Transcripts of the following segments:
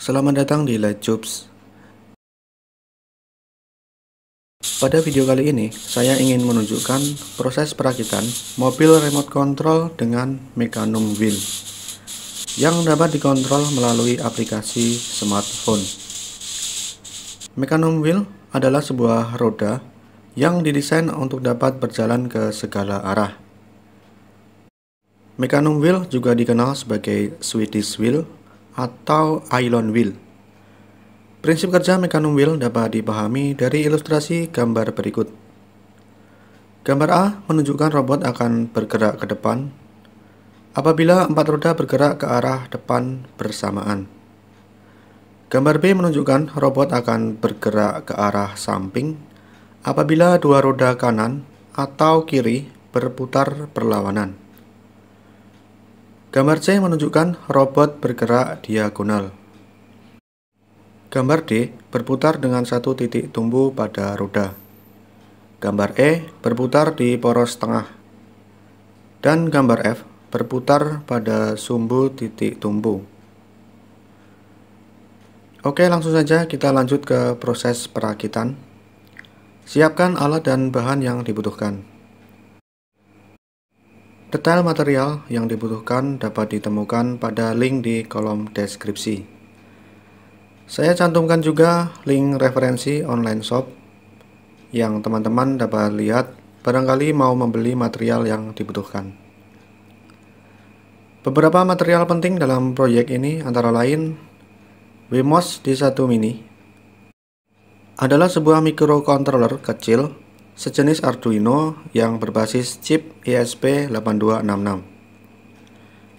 Selamat datang di Light Jobs. Pada video kali ini, saya ingin menunjukkan proses perakitan mobil remote control dengan mekanum wheel yang dapat dikontrol melalui aplikasi smartphone. Mekanum wheel adalah sebuah roda yang didesain untuk dapat berjalan ke segala arah. Mekanum wheel juga dikenal sebagai Swedish wheel atau Ailon Wheel. Prinsip kerja mekanum wheel dapat dipahami dari ilustrasi gambar berikut. Gambar A menunjukkan robot akan bergerak ke depan apabila empat roda bergerak ke arah depan bersamaan. Gambar B menunjukkan robot akan bergerak ke arah samping apabila dua roda kanan atau kiri berputar perlawanan. Gambar C menunjukkan robot bergerak diagonal. Gambar D berputar dengan satu titik tumbuh pada roda. Gambar E berputar di poros tengah. Dan gambar F berputar pada sumbu titik tumbuh. Oke, langsung saja kita lanjut ke proses perakitan. Siapkan alat dan bahan yang dibutuhkan. Detail material yang dibutuhkan dapat ditemukan pada link di kolom deskripsi. Saya cantumkan juga link referensi online shop yang teman-teman dapat lihat barangkali mau membeli material yang dibutuhkan. Beberapa material penting dalam proyek ini antara lain Wemos D1 Mini adalah sebuah microcontroller kecil sejenis Arduino yang berbasis chip ESP8266.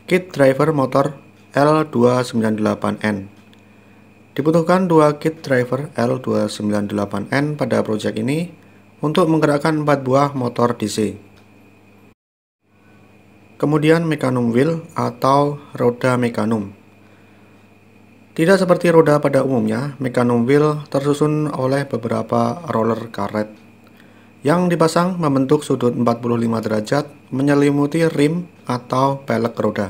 Kit driver motor L298N Dibutuhkan dua kit driver L298N pada proyek ini untuk menggerakkan empat buah motor DC. Kemudian mekanum wheel atau roda mekanum. Tidak seperti roda pada umumnya, mekanum wheel tersusun oleh beberapa roller karet yang dipasang membentuk sudut 45 derajat menyelimuti rim atau pelek roda.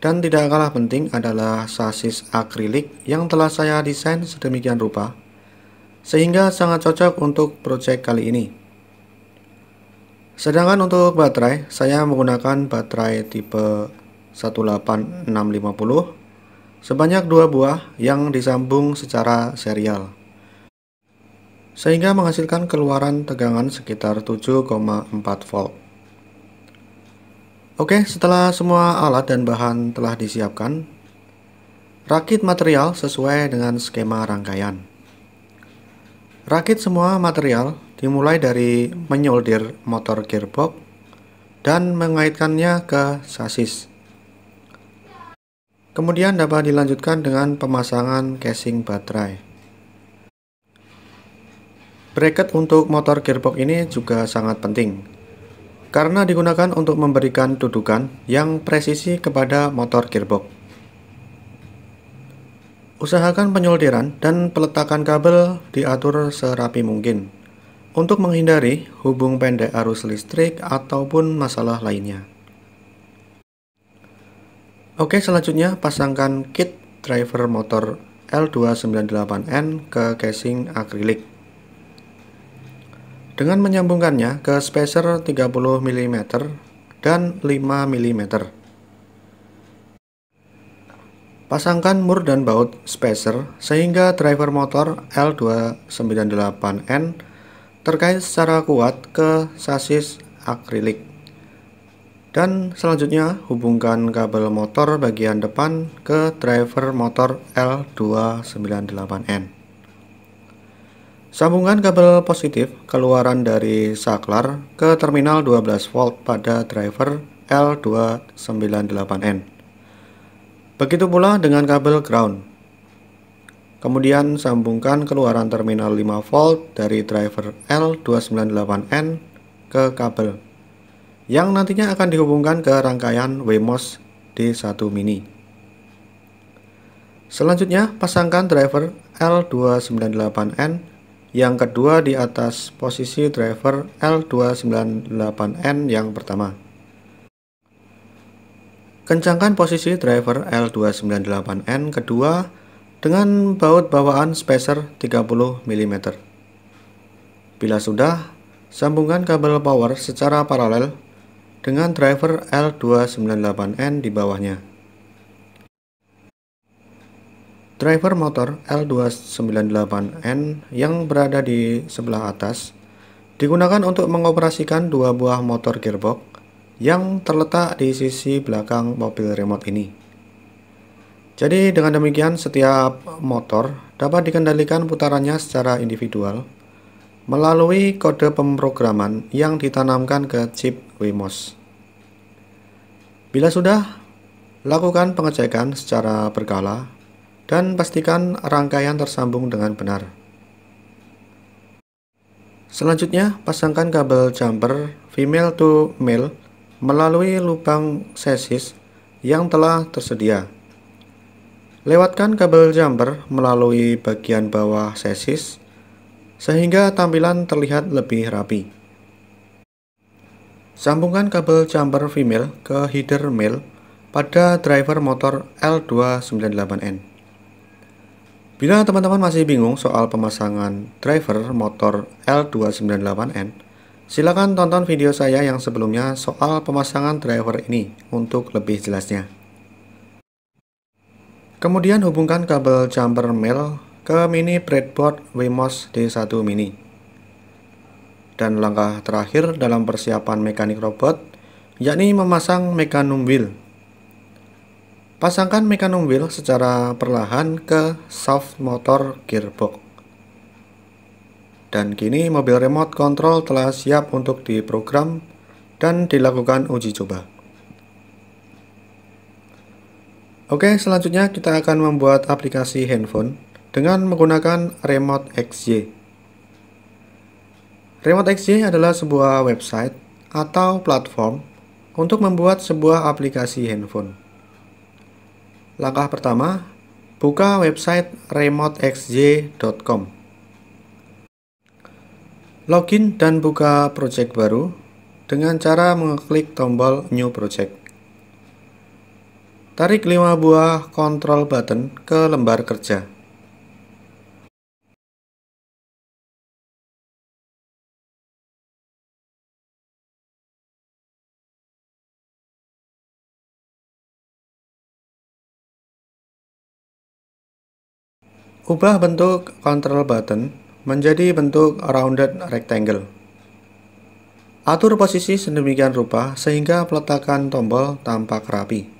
Dan tidak kalah penting adalah sasis akrilik yang telah saya desain sedemikian rupa, sehingga sangat cocok untuk proyek kali ini. Sedangkan untuk baterai, saya menggunakan baterai tipe 18650 sebanyak dua buah yang disambung secara serial sehingga menghasilkan keluaran tegangan sekitar 7,4 volt. Oke, setelah semua alat dan bahan telah disiapkan, rakit material sesuai dengan skema rangkaian. Rakit semua material dimulai dari menyolder motor gearbox dan mengaitkannya ke sasis. Kemudian dapat dilanjutkan dengan pemasangan casing baterai. Bracket untuk motor gearbox ini juga sangat penting karena digunakan untuk memberikan dudukan yang presisi kepada motor gearbox. Usahakan penyolderan dan peletakan kabel diatur serapi mungkin untuk menghindari hubung pendek arus listrik ataupun masalah lainnya. Oke, selanjutnya pasangkan kit driver motor L298N ke casing akrilik dengan menyambungkannya ke spacer 30 mm dan 5 mm. Pasangkan mur dan baut spacer sehingga driver motor L298N terkait secara kuat ke sasis akrilik. Dan selanjutnya hubungkan kabel motor bagian depan ke driver motor L298N. Sambungan kabel positif keluaran dari saklar ke terminal 12 volt pada driver L298N. Begitu pula dengan kabel ground. Kemudian sambungkan keluaran terminal 5 volt dari driver L298N ke kabel yang nantinya akan dihubungkan ke rangkaian WMOS D1 Mini. Selanjutnya, pasangkan driver L298N yang kedua di atas posisi driver L298N yang pertama. Kencangkan posisi driver L298N kedua dengan baut bawaan spacer 30 mm. Bila sudah, sambungkan kabel power secara paralel dengan driver L298N di bawahnya. Driver motor L298N yang berada di sebelah atas digunakan untuk mengoperasikan dua buah motor gearbox yang terletak di sisi belakang mobil remote ini. Jadi dengan demikian setiap motor dapat dikendalikan putarannya secara individual melalui kode pemrograman yang ditanamkan ke chip Wemos. Bila sudah, lakukan pengecekan secara berkala dan pastikan rangkaian tersambung dengan benar. Selanjutnya, pasangkan kabel jumper female to male melalui lubang sesis yang telah tersedia. Lewatkan kabel jumper melalui bagian bawah sesis sehingga tampilan terlihat lebih rapi. Sambungkan kabel jumper female ke header male pada driver motor L298N. Bila teman-teman masih bingung soal pemasangan driver motor L298N, silakan tonton video saya yang sebelumnya soal pemasangan driver ini untuk lebih jelasnya. Kemudian hubungkan kabel jumper male ke mini breadboard Wemos D1 mini. Dan langkah terakhir dalam persiapan mekanik robot, yakni memasang mekanum wheel Pasangkan mekanum wheel secara perlahan ke soft motor gearbox. Dan kini mobil remote control telah siap untuk diprogram dan dilakukan uji coba. Oke, selanjutnya kita akan membuat aplikasi handphone dengan menggunakan Remote XJ. Remote XJ adalah sebuah website atau platform untuk membuat sebuah aplikasi handphone. Langkah pertama, buka website remoteXJ.com. Login dan buka project baru dengan cara mengeklik tombol New Project. Tarik lima buah Control button ke lembar kerja. Ubah bentuk control button menjadi bentuk rounded rectangle. Atur posisi sedemikian rupa sehingga peletakan tombol tampak rapi.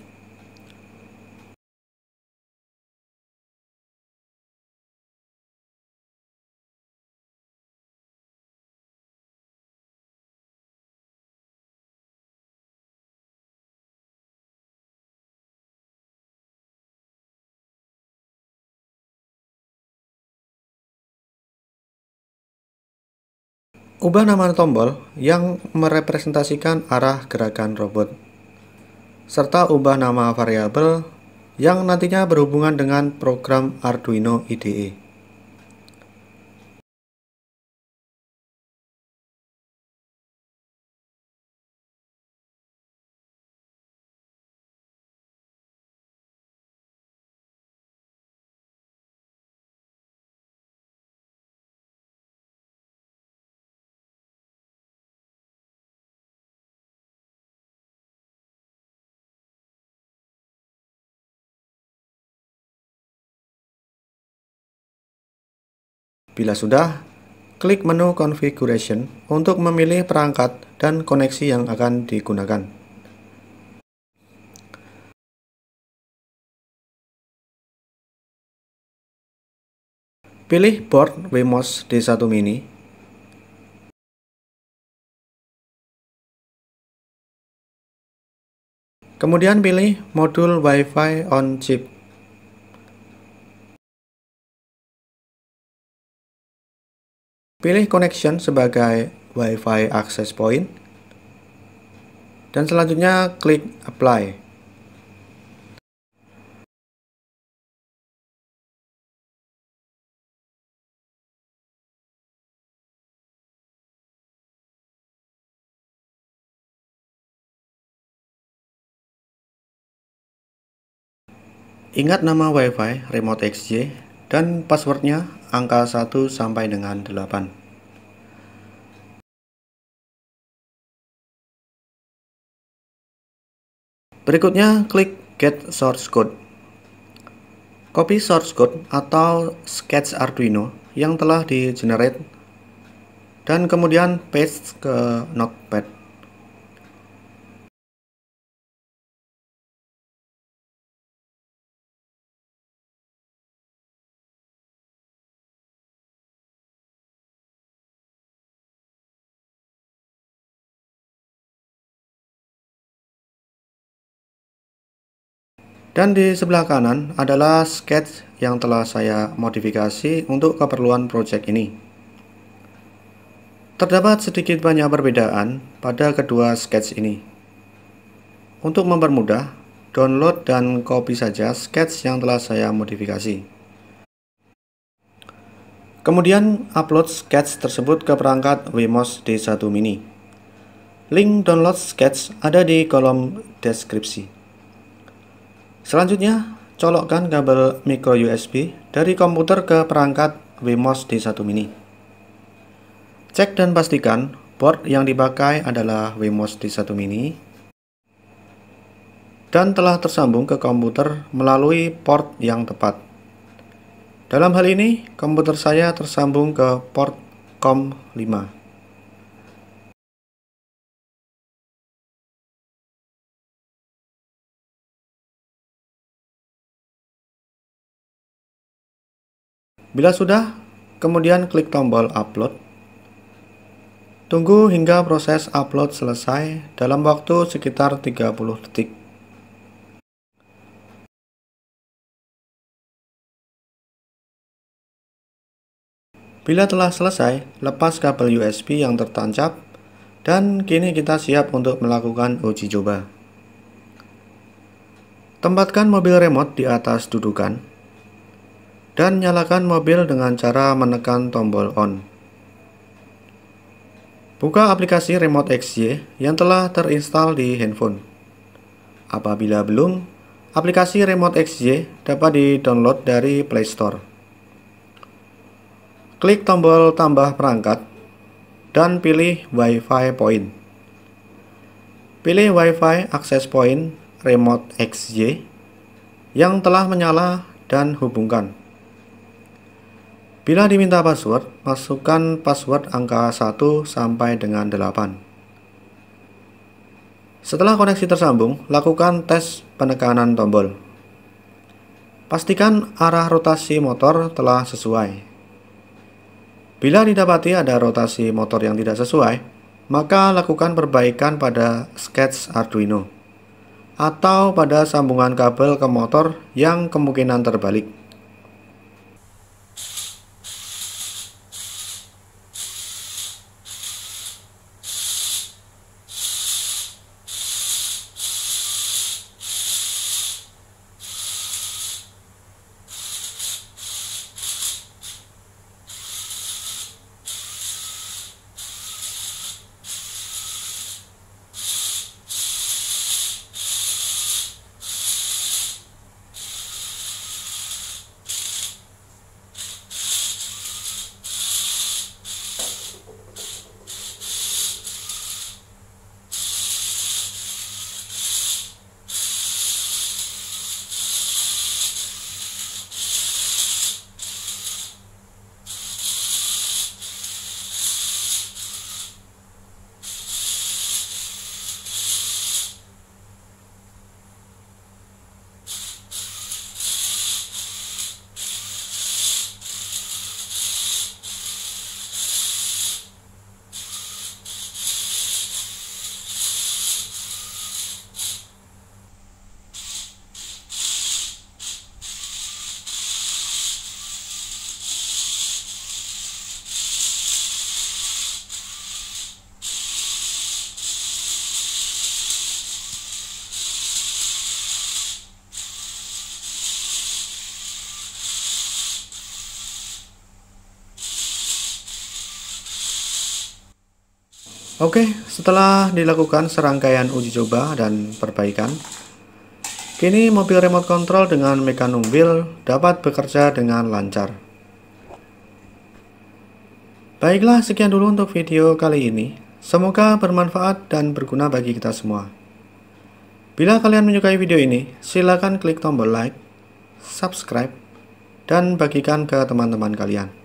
Ubah nama tombol yang merepresentasikan arah gerakan robot, serta ubah nama variabel yang nantinya berhubungan dengan program Arduino IDE. Bila sudah, klik menu Configuration untuk memilih perangkat dan koneksi yang akan digunakan. Pilih board Wemos D1 Mini. Kemudian pilih modul Wi-Fi on chip Pilih connection sebagai Wi-Fi access point. Dan selanjutnya klik apply. Ingat nama Wi-Fi Remote XJ dan passwordnya angka 1 sampai dengan 8. Berikutnya klik Get Source Code. Copy source code atau sketch Arduino yang telah di-generate dan kemudian paste ke Notepad. Dan di sebelah kanan adalah sketch yang telah saya modifikasi untuk keperluan project ini. Terdapat sedikit banyak perbedaan pada kedua sketch ini. Untuk mempermudah, download dan copy saja sketch yang telah saya modifikasi. Kemudian upload sketch tersebut ke perangkat Wemos D1 Mini. Link download sketch ada di kolom deskripsi. Selanjutnya, colokkan kabel micro USB dari komputer ke perangkat WMOS D1 Mini. Cek dan pastikan port yang dipakai adalah WMOS D1 Mini dan telah tersambung ke komputer melalui port yang tepat. Dalam hal ini, komputer saya tersambung ke port COM5. Bila sudah, kemudian klik tombol upload. Tunggu hingga proses upload selesai dalam waktu sekitar 30 detik. Bila telah selesai, lepas kabel USB yang tertancap dan kini kita siap untuk melakukan uji coba. Tempatkan mobil remote di atas dudukan dan nyalakan mobil dengan cara menekan tombol on. Buka aplikasi Remote XY yang telah terinstal di handphone. Apabila belum, aplikasi Remote XY dapat di-download dari Play Store. Klik tombol tambah perangkat dan pilih Wi-Fi Point. Pilih Wi-Fi Access Point Remote XY yang telah menyala dan hubungkan. Bila diminta password, masukkan password angka 1 sampai dengan 8. Setelah koneksi tersambung, lakukan tes penekanan tombol. Pastikan arah rotasi motor telah sesuai. Bila didapati ada rotasi motor yang tidak sesuai, maka lakukan perbaikan pada sketch Arduino atau pada sambungan kabel ke motor yang kemungkinan terbalik. Oke, setelah dilakukan serangkaian uji coba dan perbaikan, kini mobil remote control dengan mekanum wheel dapat bekerja dengan lancar. Baiklah, sekian dulu untuk video kali ini. Semoga bermanfaat dan berguna bagi kita semua. Bila kalian menyukai video ini, silakan klik tombol like, subscribe, dan bagikan ke teman-teman kalian.